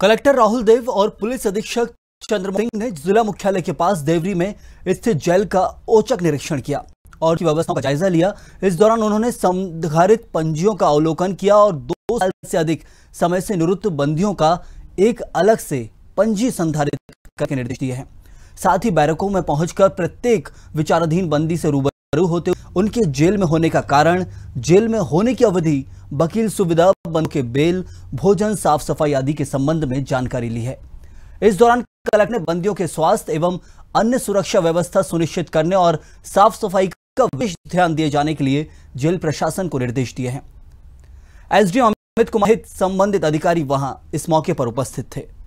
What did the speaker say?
collector Rahul देव और police अधीक्षक चंद्र सिंह ने जिला मुख्यालय के पास देवरी में स्थित जेल का औचक निरीक्षण किया और व्यवस्था का जायजा लिया इस दौरान उन्होंने संधारित पंजियों का अवलोकन किया और दो साल से अधिक समय से निरुत बंदियों का एक अलग से पंजी संधारित करके निर्देश दिए हैं साथ ही बैरकों में पहुंचकर प्रत्येक विचाराधीन बंदी से रूबरू होते उनके जेल में होने का कारण जेल में होने की अवधि वकील सुविधा बंद के बेल भोजन साफ सफाई आदि के संबंध में जानकारी ली है इस दौरान कलेक्टर ने बंदियों के स्वास्थ्य एवं अन्य सुरक्षा व्यवस्था सुनिश्चित करने और साफ सफाई का विशेष ध्यान दिए जाने के लिए जेल प्रशासन को निर्देश दिए हैं एसडीओ अमित कुमार संबंधित अधिकारी वहां इस मौके पर उपस्थित थे